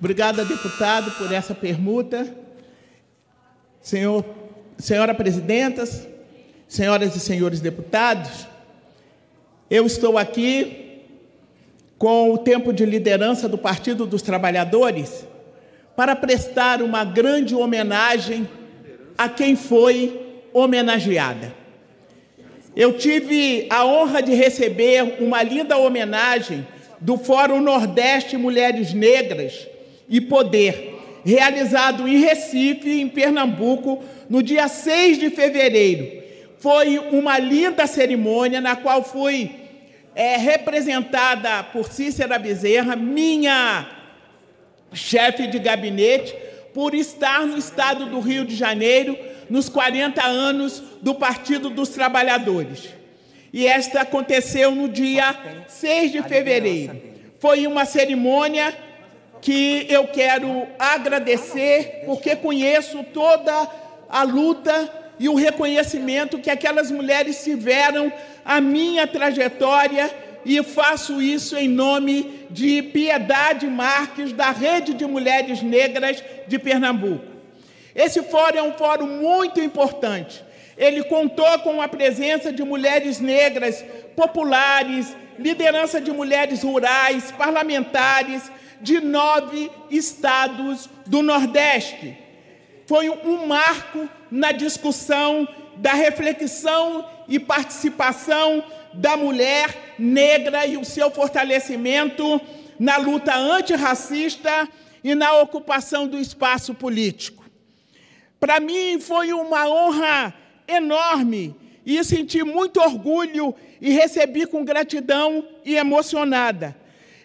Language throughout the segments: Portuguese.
Obrigada, deputado, por essa permuta. Senhor, senhora presidentas, senhoras e senhores deputados, eu estou aqui com o tempo de liderança do Partido dos Trabalhadores para prestar uma grande homenagem a quem foi homenageada. Eu tive a honra de receber uma linda homenagem do Fórum Nordeste Mulheres Negras, e Poder, realizado em Recife, em Pernambuco, no dia 6 de fevereiro. Foi uma linda cerimônia na qual fui é, representada por Cícera Bezerra, minha chefe de gabinete, por estar no estado do Rio de Janeiro nos 40 anos do Partido dos Trabalhadores. E esta aconteceu no dia 6 de fevereiro. Foi uma cerimônia que eu quero agradecer, porque conheço toda a luta e o reconhecimento que aquelas mulheres tiveram a minha trajetória e faço isso em nome de Piedade Marques, da Rede de Mulheres Negras de Pernambuco. Esse fórum é um fórum muito importante. Ele contou com a presença de mulheres negras, populares, liderança de mulheres rurais, parlamentares, de nove estados do Nordeste. Foi um marco na discussão da reflexão e participação da mulher negra e o seu fortalecimento na luta antirracista e na ocupação do espaço político. Para mim foi uma honra enorme e senti muito orgulho e recebi com gratidão e emocionada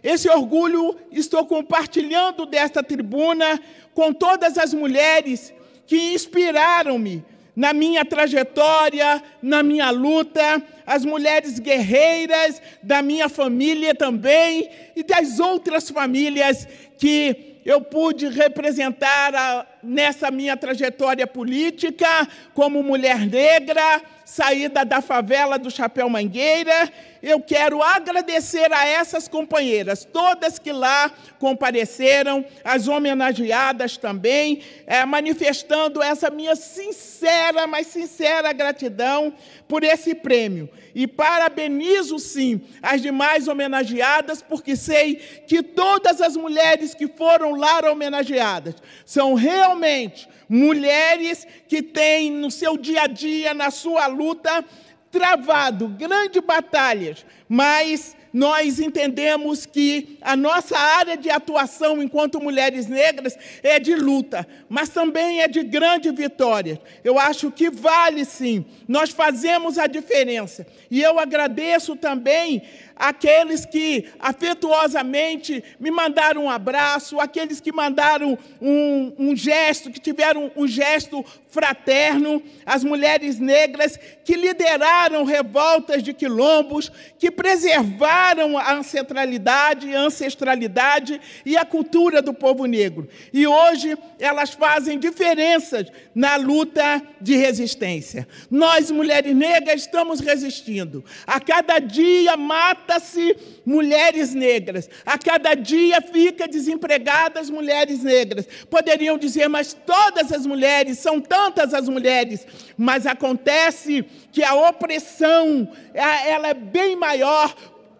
esse orgulho estou compartilhando desta tribuna com todas as mulheres que inspiraram-me na minha trajetória, na minha luta, as mulheres guerreiras da minha família também e das outras famílias que eu pude representar a, nessa minha trajetória política, como mulher negra, saída da favela do Chapéu Mangueira, eu quero agradecer a essas companheiras, todas que lá compareceram, as homenageadas também, é, manifestando essa minha sincera, mas sincera gratidão por esse prêmio. E parabenizo, sim, as demais homenageadas, porque sei que todas as mulheres que foram lá homenageadas são realmente especialmente mulheres que têm no seu dia a dia, na sua luta, travado grandes batalhas, mas nós entendemos que a nossa área de atuação enquanto mulheres negras é de luta, mas também é de grande vitória. Eu acho que vale sim, nós fazemos a diferença. E eu agradeço também aqueles que afetuosamente me mandaram um abraço, aqueles que mandaram um, um gesto, que tiveram um gesto fraterno, as mulheres negras que lideraram revoltas de quilombos, que preservaram a ancestralidade, a ancestralidade e a cultura do povo negro. E hoje elas fazem diferenças na luta de resistência. Nós, mulheres negras, estamos resistindo. A cada dia mata-se mulheres negras. A cada dia fica desempregadas mulheres negras. Poderiam dizer, mas todas as mulheres são tão tantas as mulheres, mas acontece que a opressão ela é bem maior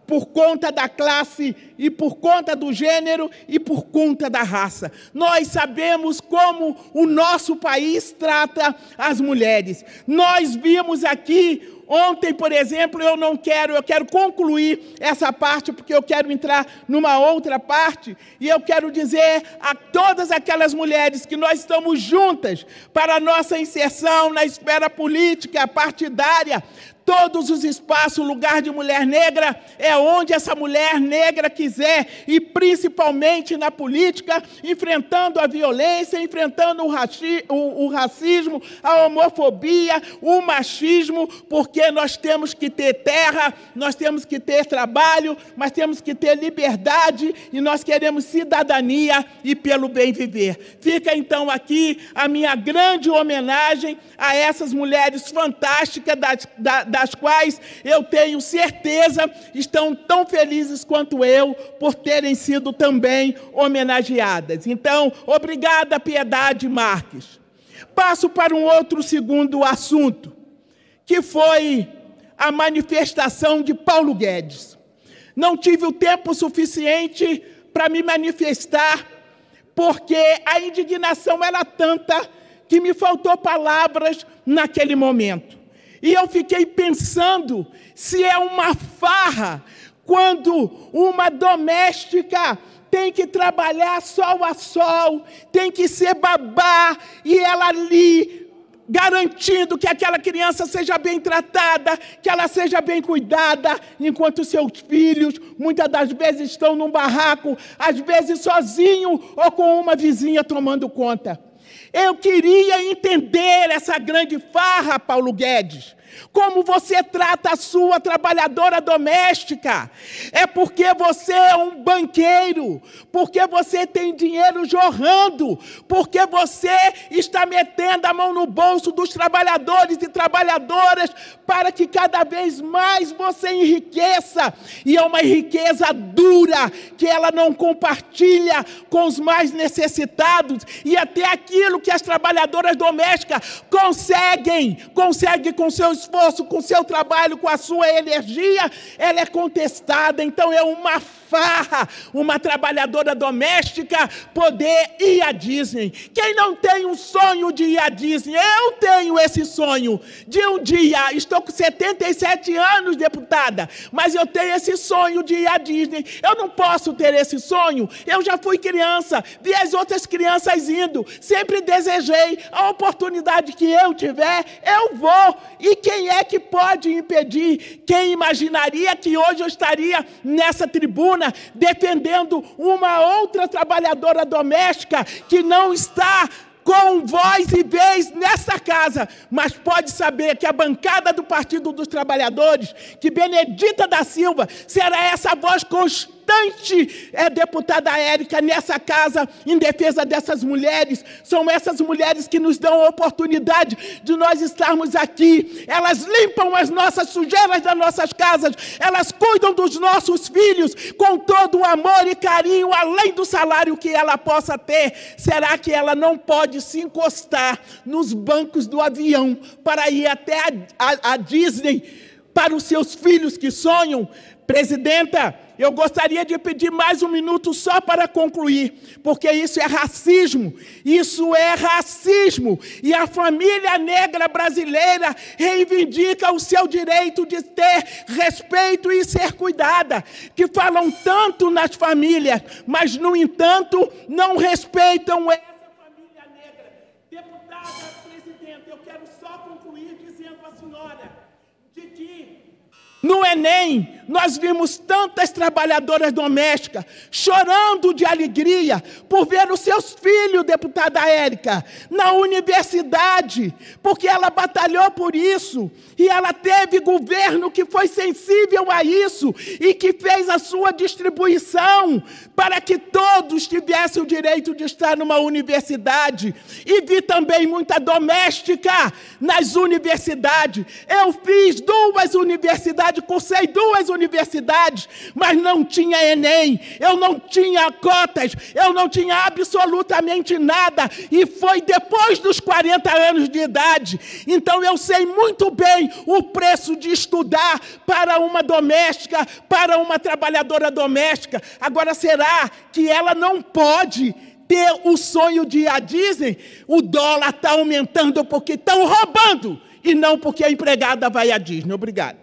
por conta da classe e por conta do gênero e por conta da raça. Nós sabemos como o nosso país trata as mulheres. Nós vimos aqui Ontem, por exemplo, eu não quero, eu quero concluir essa parte, porque eu quero entrar numa outra parte, e eu quero dizer a todas aquelas mulheres que nós estamos juntas para a nossa inserção na esfera política, partidária, todos os espaços, lugar de mulher negra é onde essa mulher negra que quiser, e principalmente na política, enfrentando a violência, enfrentando o, raci o, o racismo, a homofobia, o machismo, porque nós temos que ter terra, nós temos que ter trabalho, mas temos que ter liberdade e nós queremos cidadania e pelo bem viver. Fica então aqui a minha grande homenagem a essas mulheres fantásticas, das, das quais eu tenho certeza estão tão felizes quanto eu por terem sido também homenageadas. Então, obrigada, Piedade Marques. Passo para um outro segundo assunto, que foi a manifestação de Paulo Guedes. Não tive o tempo suficiente para me manifestar, porque a indignação era tanta que me faltou palavras naquele momento. E eu fiquei pensando se é uma farra quando uma doméstica tem que trabalhar sol a sol, tem que ser babá, e ela ali garantindo que aquela criança seja bem tratada, que ela seja bem cuidada, enquanto seus filhos muitas das vezes estão num barraco, às vezes sozinho ou com uma vizinha tomando conta. Eu queria entender essa grande farra, Paulo Guedes. Como você trata a sua trabalhadora doméstica? É porque você é um banqueiro, porque você tem dinheiro jorrando, porque você está metendo a mão no bolso dos trabalhadores e trabalhadoras para que cada vez mais você enriqueça. E é uma riqueza dura que ela não compartilha com os mais necessitados e até aquilo que as trabalhadoras domésticas conseguem, conseguem com seus esforço, com o seu trabalho, com a sua energia, ela é contestada. Então é uma farra, uma trabalhadora doméstica poder ir à Disney. Quem não tem um sonho de ir à Disney? Eu tenho esse sonho de um dia. Estou com 77 anos, deputada, mas eu tenho esse sonho de ir à Disney. Eu não posso ter esse sonho. Eu já fui criança, vi as outras crianças indo, sempre desejei a oportunidade que eu tiver, eu vou. E quem é que pode impedir? Quem imaginaria que hoje eu estaria nessa tribuna? semana defendendo uma outra trabalhadora doméstica que não está com voz e vez nessa casa, mas pode saber que a bancada do Partido dos Trabalhadores, que Benedita da Silva, será essa voz constante constante, é, deputada Érica, nessa casa, em defesa dessas mulheres. São essas mulheres que nos dão a oportunidade de nós estarmos aqui. Elas limpam as nossas sujeiras das nossas casas, elas cuidam dos nossos filhos com todo o amor e carinho, além do salário que ela possa ter. Será que ela não pode se encostar nos bancos do avião para ir até a, a, a Disney? Para os seus filhos que sonham, presidenta, eu gostaria de pedir mais um minuto só para concluir, porque isso é racismo, isso é racismo, e a família negra brasileira reivindica o seu direito de ter respeito e ser cuidada, que falam tanto nas famílias, mas, no entanto, não respeitam essa família negra. Deputada, presidente, eu quero só concluir dizendo à senhora de que no Enem, nós vimos tantas trabalhadoras domésticas chorando de alegria por ver os seus filhos, deputada Érica, na universidade, porque ela batalhou por isso e ela teve governo que foi sensível a isso e que fez a sua distribuição para que todos tivessem o direito de estar numa universidade. E vi também muita doméstica nas universidades. Eu fiz duas universidades faculdade, cursei duas universidades, mas não tinha Enem, eu não tinha cotas, eu não tinha absolutamente nada. E foi depois dos 40 anos de idade. Então eu sei muito bem o preço de estudar para uma doméstica, para uma trabalhadora doméstica. Agora, será que ela não pode? ter o sonho de a Disney? o dólar está aumentando porque estão roubando e não porque a empregada vai à Disney. Obrigado.